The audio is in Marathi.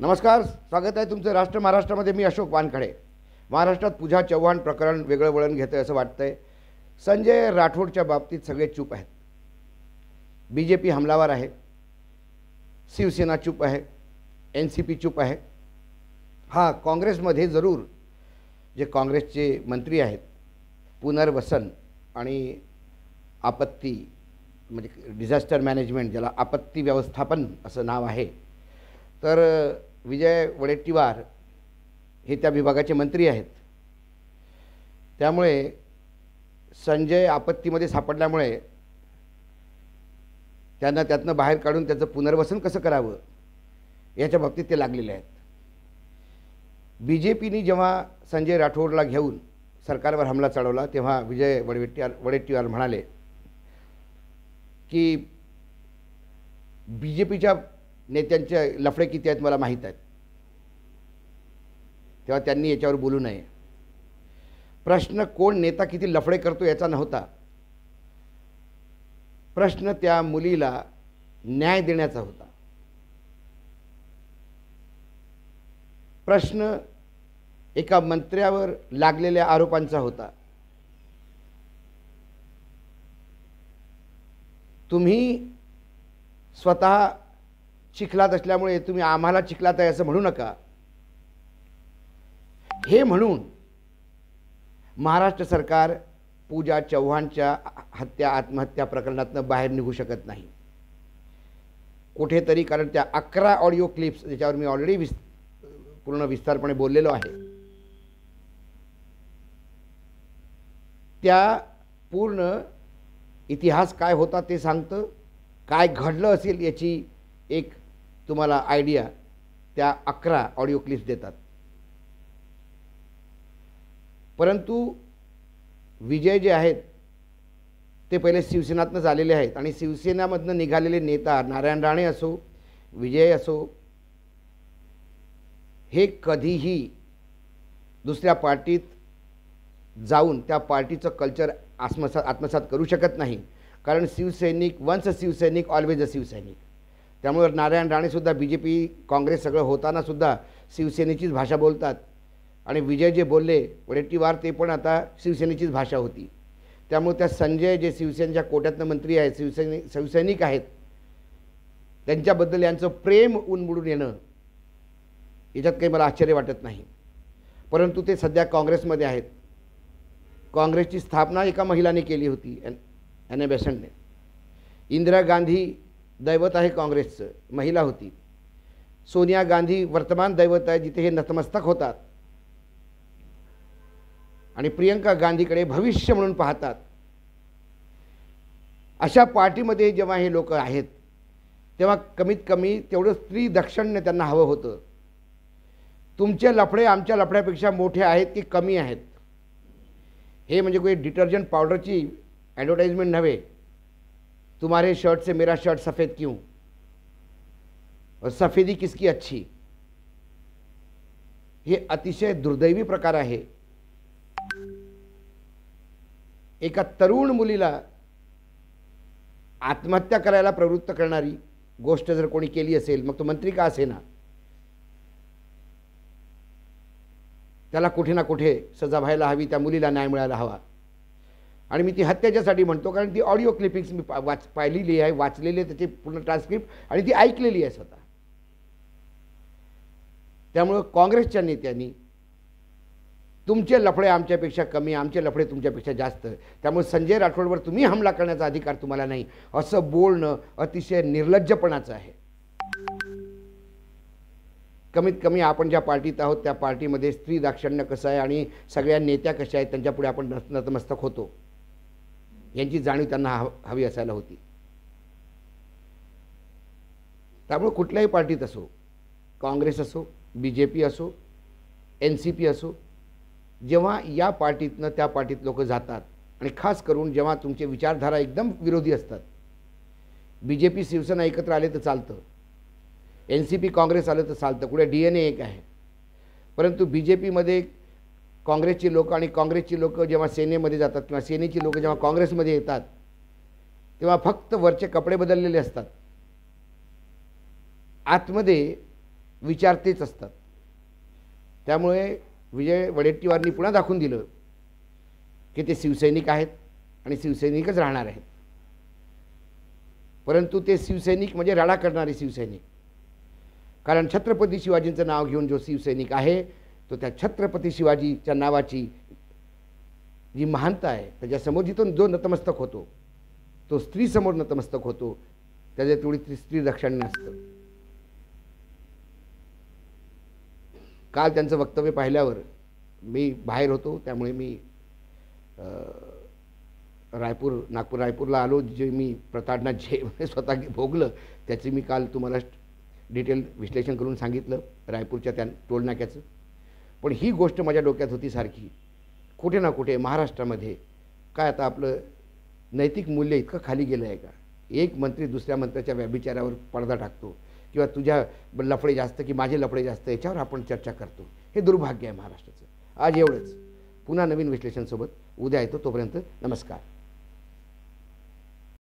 नमस्कार स्वागत आहे तुमचं राष्ट्र महाराष्ट्रामध्ये मी अशोक वानखडे महाराष्ट्रात पूजा चव्हाण प्रकरण वेगळं वळण आहे असं वाटतंय संजय राठोडच्या बाबतीत सगळे चूप आहेत बी जे पी हमलावर आहे शिवसेना चूप आहे एन सी पी चूप आहे हां काँग्रेसमध्ये जरूर जे काँग्रेसचे मंत्री आहेत पुनर्वसन आणि आपत्ती म्हणजे डिझास्टर मॅनेजमेंट ज्याला आपत्ती व्यवस्थापन असं नाव आहे तर विजय वडेट्टीवार हे त्या विभागाचे मंत्री आहेत त्यामुळे संजय आपत्तीमध्ये सापडल्यामुळे त्यांना त्यातनं बाहेर काढून त्याचं पुनर्वसन कसं करावं याच्या बाबतीत ते लागलेले आहेत बी जे पीनी जेव्हा संजय राठोडला घेऊन सरकारवर हमला चढवला तेव्हा विजय वडवेट्टीवार वडेट्टीवार म्हणाले की बी जे पीच्या नेत्यांचे लफडे किती आहेत मला माहीत आहेत तेव्हा त्यांनी याच्यावर बोलू नये प्रश्न कोण नेता किती लफडे करतो याचा नव्हता प्रश्न त्या मुलीला न्याय देण्याचा होता प्रश्न एका मंत्र्यावर लागलेल्या आरोपांचा होता तुम्ही स्वतः चिखलात असल्यामुळे तुम्ही आम्हाला चिखलात आहे असं म्हणू नका हे म्हणून महाराष्ट्र सरकार पूजा चव्हाणच्या हत्या आत्महत्या प्रकरणातनं बाहेर निघू शकत नाही कुठेतरी कारण त्या अकरा ऑडिओ क्लिप्स ज्याच्यावर मी ऑलरेडी विस् पूर्ण विस्तारपणे बोललेलो आहे त्या पूर्ण इतिहास काय होता ते सांगतं काय घडलं असेल याची एक तुम्हाला आयडिया त्या अकरा ऑडिओ क्लिप्स देतात परंतु विजय जे आहेत ते पहिले शिवसेनातनं झालेले आहेत आणि शिवसेनामधनं निघालेले नेता नारायण राणे असो विजय असो हे कधीही दुसऱ्या पार्टीत जाऊन त्या पार्टीचं कल्चर आत्मसात आत्मसात करू शकत नाही कारण शिवसैनिक वन्स अ शिवसैनिक ऑलवेज अ शिवसैनिक त्यामुळे Narayan राणेसुद्धा B J P Congress सगळं होतानासुद्धा शिवसेनेचीच भाषा बोलतात आणि विजय जे बोलले वडेट्टीवार ते पण आता शिवसेनेचीच भाषा होती त्यामुळे त्या संजय जे शिवसेनेच्या कोट्यातनं मंत्री आहेत शिवसेने शिवसैनिक आहेत त्यांच्याबद्दल यांचं प्रेम उनमुडून येणं याच्यात काही मला आश्चर्य वाटत नाही परंतु ते सध्या काँग्रेसमध्ये आहेत काँग्रेसची स्थापना एका महिलाने केली होती एन एन बेसंटने इंदिरा गांधी दैवत आहे काँग्रेसचं महिला होती सोनिया गांधी वर्तमान दैवत आहे जिथे हे नतमस्तक होतात आणि प्रियंका गांधीकडे भविष्य म्हणून पाहतात अशा पार्टीमध्ये जेव्हा हे लोक आहेत तेव्हा कमीत कमी तेवढं स्त्री दक्षिण त्यांना हवं होतं तुमचे लफडे आमच्या लफड्यापेक्षा मोठे आहेत की कमी आहेत हे म्हणजे काही डिटर्जंट पावडरची ॲडव्हर्टाईजमेंट नव्हे तुम्हारे शर्ट से मेरा शर्ट सफ़ेद क्यों और सफ़ेदी किसकी अच्छी हे अतिशय दुर्दैवी प्रकार आहे एका तरुण मुलीला आत्महत्या करायला प्रवृत्त करणारी गोष्ट जर कोणी केली असेल मग तो मंत्री का असे ना त्याला कुठे ना कुठे सजा व्हायला हवी त्या मुलीला न्याय मिळायला हवा आणि मी ती हत्याच्यासाठी म्हणतो कारण ती ऑडिओ क्लिपिंग्स मी पा वाच पाहिलेली आहे वाचलेली आहे त्याची पूर्ण ट्रान्सक्रिप्ट आणि ती ऐकलेली आहे स्वतः त्यामुळं काँग्रेसच्या नेत्यांनी तुमचे लफडे आमच्यापेक्षा कमी आमचे लफडे तुमच्यापेक्षा जास्त त्यामुळे संजय राठोडवर तुम्ही हमला करण्याचा अधिकार तुम्हाला नाही असं बोलणं अतिशय निर्लज्जपणाचं आहे कमीत कमी आपण ज्या पार्टीत आहोत त्या पार्टीमध्ये स्त्री दाक्षण्य कसं आहे आणि सगळ्या नेत्या कशा आहेत त्यांच्यापुढे आपण नतमस्तक होतो यांची जाणीव त्यांना हवी असायला होती त्यामुळे कुठल्याही पार्टीत असो काँग्रेस असो बी जे पी असो एन सी पी असो जेव्हा या पार्टीतनं त्या पार्टीत लोक जातात आणि खास करून जेव्हा तुमचे विचारधारा एकदम विरोधी असतात बी जे पी शिवसेना एकत्र आले तर चालतं एन सी पी काँग्रेस आलं तर चालतं कुठे डी एन ए एक आहे परंतु बी जे पीमध्ये काँग्रेसची लोकं आणि काँग्रेसची लोकं जेव्हा सेनेमध्ये जातात किंवा सेनेची लोकं जेव्हा काँग्रेसमध्ये येतात तेव्हा फक्त वरचे कपडे बदललेले असतात आतमध्ये विचारतेच असतात त्यामुळे विजय वडेट्टीवारनी पुन्हा दाखवून दिलं की ते शिवसैनिक आहेत आणि शिवसैनिकच राहणार आहेत परंतु ते शिवसैनिक म्हणजे राडा करणारे शिवसैनिक कारण छत्रपती शिवाजींचं नाव घेऊन जो शिवसैनिक आहे तो त्या छत्रपती शिवाजीच्या नावाची जी महानता आहे त्याच्यासमोर जिथून जो नतमस्तक होतो तो स्त्रीसमोर नतमस्तक होतो त्याच्या तेवढी ती स्त्री रक्षण नसतं काल त्यांचं वक्तव्य पाहिल्यावर मी बाहेर होतो त्यामुळे मी रायपूर नागपूर रायपूरला आलो जे मी प्रताडना जे स्वतः भोगलं त्याचे मी काल तुम्हाला डिटेल विश्लेषण करून सांगितलं रायपूरच्या त्या टोलनाक्याचं पण ही गोष्ट माझ्या डोक्यात होती सारखी कुठे ना कुठे महाराष्ट्रामध्ये काय आता आपलं नैतिक मूल्य इतकं खाली गेलं आहे का एक मंत्री दुसऱ्या मंत्र्याच्या व्याभिचारावर पडदा टाकतो किंवा तुझ्या लफडे जास्त की माझे लफडे जास्त याच्यावर आपण चर्चा करतो हे दुर्भाग्य आहे महाराष्ट्राचं आज एवढंच पुन्हा नवीन विश्लेषणसोबत उद्या येतो तोपर्यंत नमस्कार